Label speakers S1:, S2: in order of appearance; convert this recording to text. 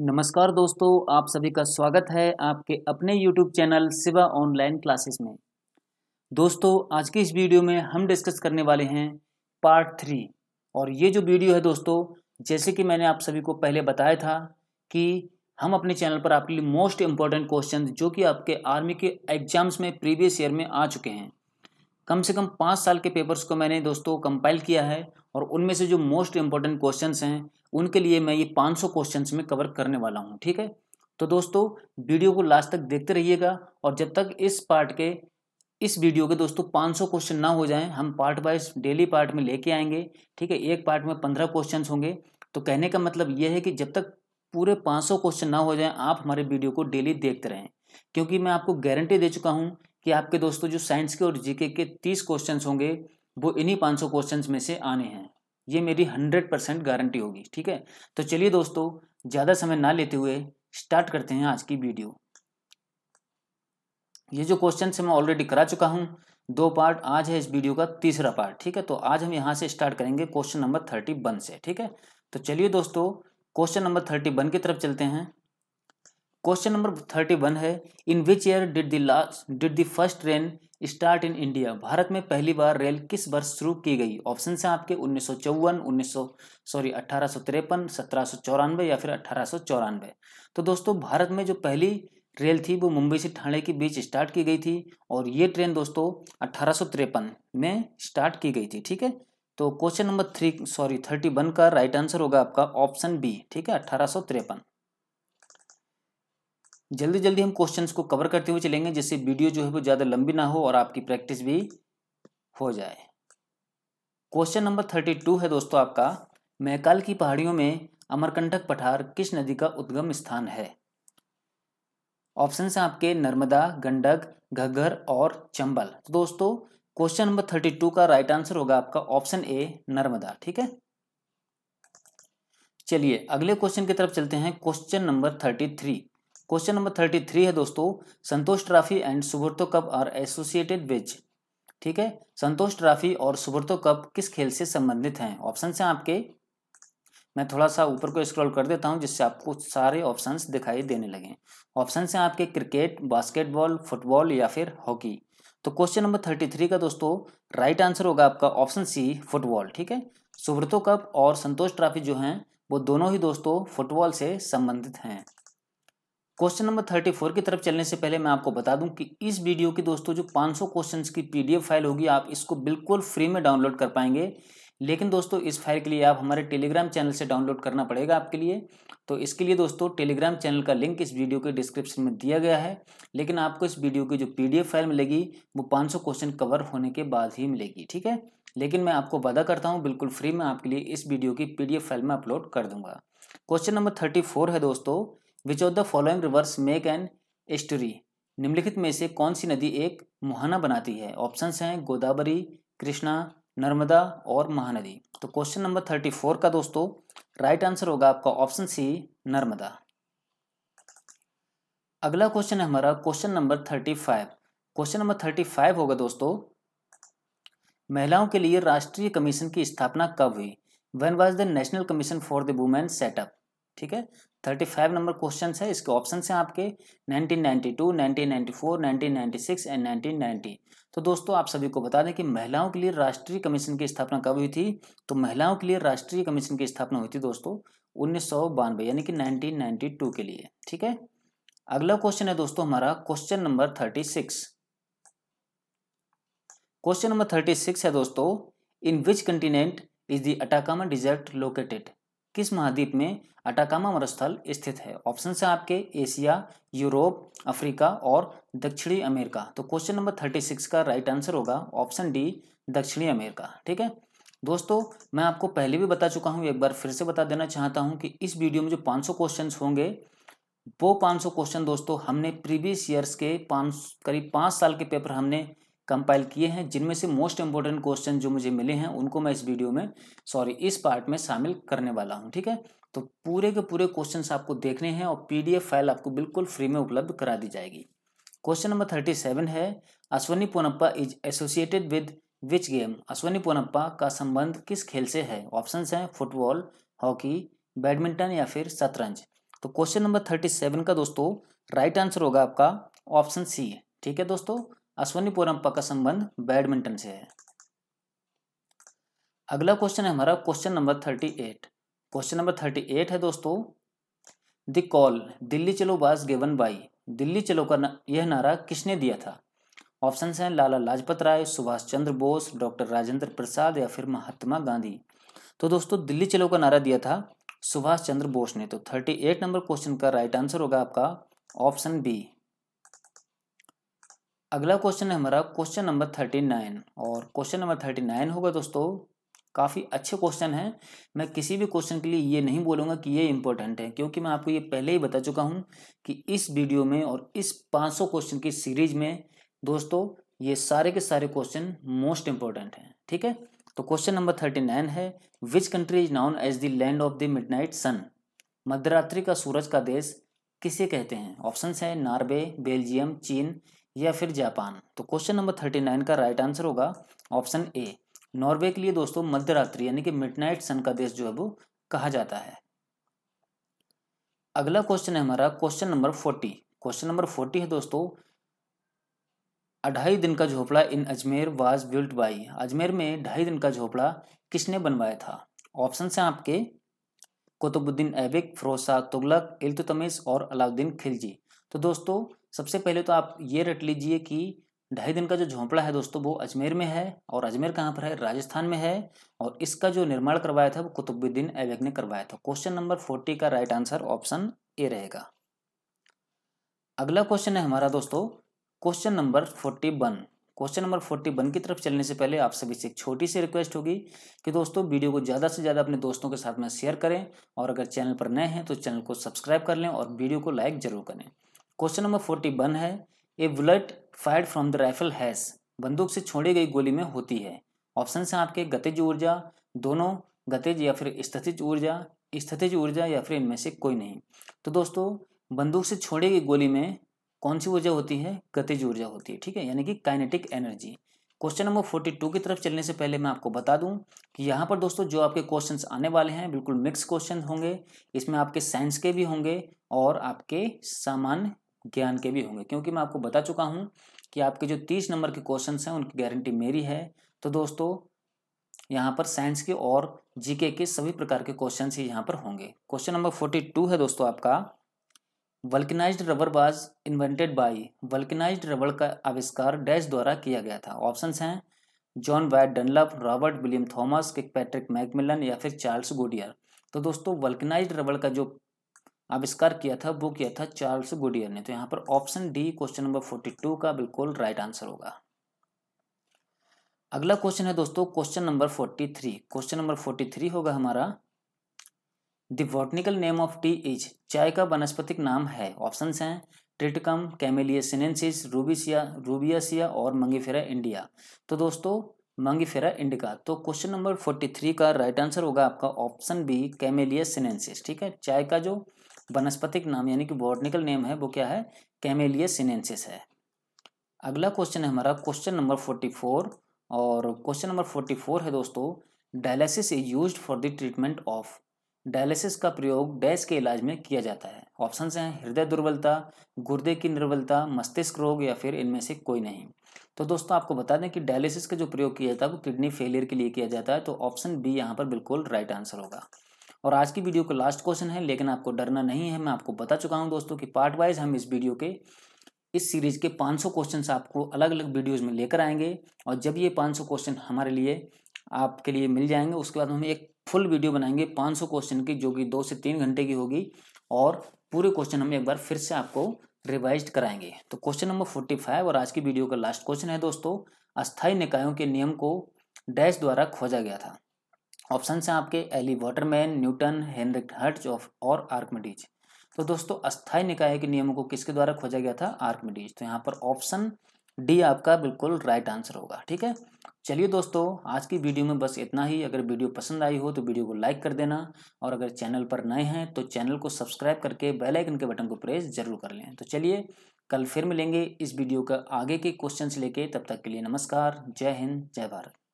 S1: नमस्कार दोस्तों आप सभी का स्वागत है आपके अपने YouTube चैनल सिवा ऑनलाइन क्लासेस में दोस्तों आज की इस वीडियो में हम डिस्कस करने वाले हैं पार्ट थ्री और ये जो वीडियो है दोस्तों जैसे कि मैंने आप सभी को पहले बताया था कि हम अपने चैनल पर आपके लिए मोस्ट इम्पॉर्टेंट क्वेश्चन जो कि आपके आर्मी के एग्जाम्स में प्रीवियस ईयर में आ चुके हैं कम से कम पाँच साल के पेपर्स को मैंने दोस्तों कंपाइल किया है और उनमें से जो मोस्ट इम्पॉर्टेंट क्वेश्चन हैं उनके लिए मैं ये 500 सौ क्वेश्चन में कवर करने वाला हूँ ठीक है तो दोस्तों वीडियो को लास्ट तक देखते रहिएगा और जब तक इस पार्ट के इस वीडियो के दोस्तों 500 क्वेश्चन ना हो जाएं हम पार्ट वाइज डेली पार्ट में लेके आएंगे ठीक है एक पार्ट में 15 क्वेश्चन होंगे तो कहने का मतलब यह है कि जब तक पूरे 500 क्वेश्चन ना हो जाएं आप हमारे वीडियो को डेली देखते रहें क्योंकि मैं आपको गारंटी दे चुका हूं कि आपके दोस्तों जो साइंस के और जीके के तीस क्वेश्चन होंगे वो इन्हीं पाँच क्वेश्चन में से आने हैं ये मेरी हंड्रेड परसेंट गारंटी होगी ठीक है तो चलिए दोस्तों ज़्यादा समय ना लेते हुए स्टार्ट करते हैं आज की वीडियो ये जो क्वेश्चन से मैं ऑलरेडी करा चुका हूं दो पार्ट आज है इस वीडियो का तीसरा पार्ट ठीक है तो आज हम यहां से स्टार्ट करेंगे क्वेश्चन नंबर थर्टी वन से ठीक है तो चलिए दोस्तों क्वेश्चन नंबर थर्टी वन की तरफ चलते हैं क्वेश्चन नंबर थर्टी वन है in which year did the last did the first train start in India Bharat में पहली बार रेल किस वर्ष शुरू की गई ऑप्शन है आपके उन्नीस सौ चौवन उन्नीस सौ सॉरी अट्ठारह सौ तिरपन सत्रह सौ चौरानवे या फिर अट्ठारह सौ चौरानवे तो दोस्तों भारत में जो पहली रेल थी वो मुंबई से ठाणे के बीच स्टार्ट की गई थी और ये ट्रेन दोस्तों अट्ठारह में स्टार्ट की गई थी ठीक है तो question number three sorry thirty one का राइट आंसर होगा आपका ऑप्शन बी ठीक है अट्ठारह जल्दी जल्दी हम क्वेश्चंस को कवर करते हुए चलेंगे जिससे वीडियो जो है वो ज़्यादा लंबी ना हो और आपकी प्रैक्टिस भी हो जाए क्वेश्चन नंबर थर्टी टू है दोस्तों आपका महकाल की पहाड़ियों में अमरकंटक पठार किस नदी का उद्गम स्थान है ऑप्शन हैं आपके नर्मदा गंडक घग्घर और चंबल तो दोस्तों क्वेश्चन नंबर थर्टी टू का राइट आंसर होगा आपका ऑप्शन ए नर्मदा ठीक है चलिए अगले क्वेश्चन की तरफ चलते हैं question number thirty three question number thirty three है दोस्तों Santosh trophy and Subroto cup are associated which ठीक है संतोष ट्रॉफी और सुब्रतो कप किस खेल से संबंधित हैं ऑप्शन हैं आपके मैं थोड़ा सा ऊपर को स्क्रॉल कर देता हूं जिससे आपको सारे ऑप्शंस दिखाई देने लगे ऑप्शन हैं आपके क्रिकेट बास्केटबॉल फुटबॉल या फिर हॉकी तो क्वेश्चन नंबर थर्टी थ्री का दोस्तों राइट आंसर होगा आपका ऑप्शन सी फुटबॉल ठीक है सुब्रतो कप और संतोष ट्रॉफी जो हैं वो दोनों ही दोस्तों फुटबॉल से संबंधित हैं क्वेश्चन नंबर थर्टी फोर की तरफ चलने से पहले मैं आपको बता दूं कि इस वीडियो की दोस्तों जो 500 क्वेश्चंस की पीडीएफ फाइल होगी आप इसको बिल्कुल फ्री में डाउनलोड कर पाएंगे लेकिन दोस्तों इस फाइल के लिए आप हमारे टेलीग्राम चैनल से डाउनलोड करना पड़ेगा आपके लिए तो इसके लिए दोस्तों टेलीग्राम चैनल का लिंक इस वीडियो के डिस्क्रिप्शन में दिया गया है लेकिन आपको इस वीडियो की जो पी फाइल मिलेगी वो पाँच क्वेश्चन कवर होने के बाद ही मिलेगी ठीक है लेकिन मैं आपको वादा करता हूँ बिल्कुल फ्री में आपके लिए इस वीडियो की पी फाइल में अपलोड कर दूंगा क्वेश्चन नंबर थर्टी है दोस्तों which of the following rivers make an estuary निम्नलिखित में से कौन सी नदी एक मुहाना बनाती है ऑप्शंस हैं गोदावरी कृष्णा नर्मदा और महानदी तो क्वेश्चन नंबर थर्टी फोर का दोस्तों राइट आंसर होगा आपका ऑप्शन सी नर्मदा अगला क्वेश्चन है हमारा question number thirty five question number thirty five होगा दोस्तों महिलाओं के लिए राष्ट्रीय कमीशन की स्थापना कब हुई when was the national commission for the women set up ठीक है थर्टी फाइव नंबर क्वेश्चन है इसके ऑप्शन हैं आपके 1992, 1994, 1996 एंड 1990 तो दोस्तों आप सभी को बता दें कि महिलाओं के लिए राष्ट्रीय कमीशन की स्थापना कब हुई थी तो महिलाओं के लिए राष्ट्रीय कमीशन की स्थापना हुई थी दोस्तों उन्नीस यानी कि 1992 के लिए ठीक है अगला क्वेश्चन है दोस्तों हमारा question number thirty six question number thirty six है दोस्तों in which continent is the Atacama desert located किस महाद्वीप में अटाकामा मरुस्थल स्थित है ऑप्शन है आपके एशिया यूरोप अफ्रीका और दक्षिणी अमेरिका तो क्वेश्चन नंबर थर्टी सिक्स का राइट आंसर होगा ऑप्शन डी दक्षिणी अमेरिका ठीक है दोस्तों मैं आपको पहले भी बता चुका हूँ एक बार फिर से बता देना चाहता हूँ कि इस वीडियो में जो सौ क्वेश्चंस होंगे वो सौ क्वेश्चन दोस्तों हमने प्रीवियस ईयर्स के पाँच करीब पाँच साल के पेपर हमने कंपाइल किए हैं जिनमें से मोस्ट इंपॉर्टेंट क्वेश्चन जो मुझे मिले हैं उनको मैं इस वीडियो में सॉरी इस पार्ट में शामिल करने वाला हूँ ठीक है तो पूरे के पूरे क्वेश्चन आपको देखने हैं और पीडीएफ फाइल आपको बिल्कुल फ्री में उपलब्ध करा दी जाएगी क्वेश्चन नंबर थर्टी सेवन है Ashwini Ponnappa is associated with which game Ashwini Ponnappa का संबंध किस खेल से है ऑप्शन हैं फुटबॉल हॉकी बैडमिंटन या फिर शतरंज तो क्वेश्चन नंबर थर्टी सेवन का दोस्तों राइट आंसर होगा आपका ऑप्शन सी ठीक है दोस्तों अश्वनी पोरम्पा का संबंध बैडमिंटन से है अगला क्वेश्चन है हमारा question number thirty eight question number thirty eight है दोस्तों द कॉल दिल्ली चलो वाज गेवन बाई दिल्ली चलो का यह नारा किसने दिया था ऑप्शन हैं लाला लाजपत राय सुभाष चंद्र बोस डॉक्टर राजेंद्र प्रसाद या फिर महात्मा गांधी तो दोस्तों दिल्ली चलो का नारा दिया था सुभाष चंद्र बोस ने तो थर्टी एट नंबर क्वेश्चन का राइट आंसर होगा आपका ऑप्शन बी अगला क्वेश्चन है हमारा क्वेश्चन नंबर थर्टी नाइन और क्वेश्चन नंबर थर्टी नाइन होगा दोस्तों काफ़ी अच्छे क्वेश्चन हैं मैं किसी भी क्वेश्चन के लिए ये नहीं बोलूँगा कि ये इंपॉर्टेंट है क्योंकि मैं आपको ये पहले ही बता चुका हूँ कि इस वीडियो में और इस 500 क्वेश्चन की सीरीज में दोस्तों ये सारे के सारे क्वेश्चन मोस्ट इंपॉर्टेंट हैं ठीक है तो क्वेश्चन नंबर थर्टी नाइन है which country is known as the land of the night sun मध्यरात्रि का सूरज का देश किसे कहते हैं ऑप्शन है नॉर्वे बेल्जियम चीन या फिर जापान तो क्वेश्चन नंबर थर्टी नाइन का राइट आंसर होगा ऑप्शन ए नॉर्वे के लिए दोस्तों मध्यरात्रि यानी कि मिडनाइट सन का देश जो है वो कहा जाता है अगला क्वेश्चन है हमारा question number forty question number forty है दोस्तों Adhai Din Ka Jhonpra in Ajmer was built by Ajmer में ढाई दिन का झोपड़ा किसने बनवाया था ऑप्शन है आपके कुतुबुद्दीन ऐबिक फरोसा तुगलक इल्तुतमिस और अलाउद्दीन खिलजी तो दोस्तों सबसे पहले तो आप ये रट लीजिए कि ढाई दिन का जो झोंपड़ा है दोस्तों वो अजमेर में है और अजमेर कहाँ पर है राजस्थान में है और इसका जो निर्माण करवाया था वो कुतुबुद्दीन ऐबक ने करवाया था क्वेश्चन नंबर फोर्टी का राइट आंसर ऑप्शन ए रहेगा अगला क्वेश्चन है हमारा दोस्तों question number forty one question number forty one की तरफ चलने से पहले आप सभी से एक छोटी सी रिक्वेस्ट होगी कि दोस्तों वीडियो को ज़्यादा से ज़्यादा अपने दोस्तों के साथ में शेयर करें और अगर चैनल पर नए हैं तो चैनल को सब्सक्राइब कर लें और वीडियो को लाइक ज़रूर करें क्वेश्चन नंबर फोर्टी वन है a bullet fire from the rifle has बंदूक से छोड़ी गई गोली में होती है ऑप्शन है आपके गतिज ऊर्जा दोनों गतिज या फिर स्थितिज ऊर्जा स्थितिज ऊर्जा या फिर इनमें से कोई नहीं तो दोस्तों बंदूक से छोड़ी गई गोली में कौन सी ऊर्जा होती है गतिज ऊर्जा होती है ठीक है यानी कि kinetic energy question number forty two की तरफ चलने से पहले मैं आपको बता दूं कि यहाँ पर दोस्तों जो आपके क्वेश्चंस आने वाले हैं बिल्कुल मिक्स क्वेश्चन होंगे इसमें आपके साइंस के भी होंगे और आपके सामान्य ज्ञान के भी होंगे क्योंकि मैं आपको बता चुका हूँ कि आपके जो तीस नंबर के क्वेश्चन हैं उनकी गारंटी मेरी है तो दोस्तों यहाँ पर साइंस के और जीके के सभी प्रकार के क्वेश्चन ही यहाँ पर होंगे क्वेश्चन नंबर फोर्टी टू है दोस्तों आपका vulcanize rubber was invented by vulcanize rubber का आविष्कार डैश द्वारा किया गया था ऑप्शन हैं John White Dunlop Robert William Thomas Patrick Macmillan या फिर चार्ल्स गुडियर तो दोस्तों वल्कनाइज रबर का जो आविष्कार किया था वो किया था चार्ल्स गुडियर ने तो यहाँ पर option D question number forty two का बिल्कुल राइट आंसर होगा अगला क्वेश्चन है दोस्तों question number forty three question number forty three होगा हमारा botanical name of tea is चाय का वनस्पतिक नाम है ऑप्शन हैं ट्रिटकम कैमेलिया सिनेंसिस रूबिसिया रूबियासिया और मंगीफेरा इंडिया तो दोस्तों मंगीफेरा इंडिका तो क्वेश्चन नंबर फोर्टी थ्री का राइट आंसर होगा आपका ऑप्शन बी कैमेलिया सिनेंसिस ठीक है चाय का जो वनस्पतिक नाम यानी कि बॉटनिकल नेम है वो क्या है कैमेलिया सिनेंसिस है अगला क्वेश्चन है हमारा क्वेश्चन नंबर फोर्टी फोर और क्वेश्चन नंबर फोर्टी फोर है दोस्तों dialysis is use for the treatment of dialysis का प्रयोग डैश के इलाज में किया जाता है ऑप्शन हैं हृदय दुर्बलता गुर्दे की निर्बलता मस्तिष्क रोग या फिर इनमें से कोई नहीं तो दोस्तों आपको बता दें कि डायलिसिस का जो प्रयोग किया जाता है वो किडनी फेलियर के लिए किया जाता है तो ऑप्शन बी यहाँ पर बिल्कुल राइट आंसर होगा और आज की वीडियो का लास्ट क्वेश्चन है लेकिन आपको डरना नहीं है मैं आपको बता चुका हूँ दोस्तों कि पार्ट वाइज हम इस वीडियो के इस सीरीज के 500 क्वेश्चन आपको अलग अलग वीडियोज़ में लेकर आएंगे और जब ये 500 क्वेश्चन हमारे लिए आपके लिए मिल जाएंगे उसके बाद हम एक फुल वीडियो बनाएंगे 500 क्वेश्चन की जो कि दो से तीन घंटे की होगी और पूरे क्वेश्चन हम एक बार फिर से आपको रिवाइज कराएंगे तो क्वेश्चन नंबर फोर्टी फाइव और आज की वीडियो का लास्ट क्वेश्चन है दोस्तों अस्थायी निकायों के नियम को डैश द्वारा खोजा गया था ऑप्शन हैं आपके Eli Waterman Newton Heinrich of और आर्कमिडीज तो दोस्तों अस्थायी निकाय के नियमों को किसके द्वारा खोजा गया था आर्कमिडीज तो यहाँ पर ऑप्शन डी आपका बिल्कुल राइट आंसर होगा ठीक है चलिए दोस्तों आज की वीडियो में बस इतना ही अगर वीडियो पसंद आई हो तो वीडियो को लाइक कर देना और अगर चैनल पर नए हैं तो चैनल को सब्सक्राइब करके बेल आइकन के बटन को प्रेस जरूर कर लें तो चलिए कल फिर मिलेंगे इस वीडियो का आगे के क्वेश्चन लेके तब तक के लिए नमस्कार जय हिंद जय भारत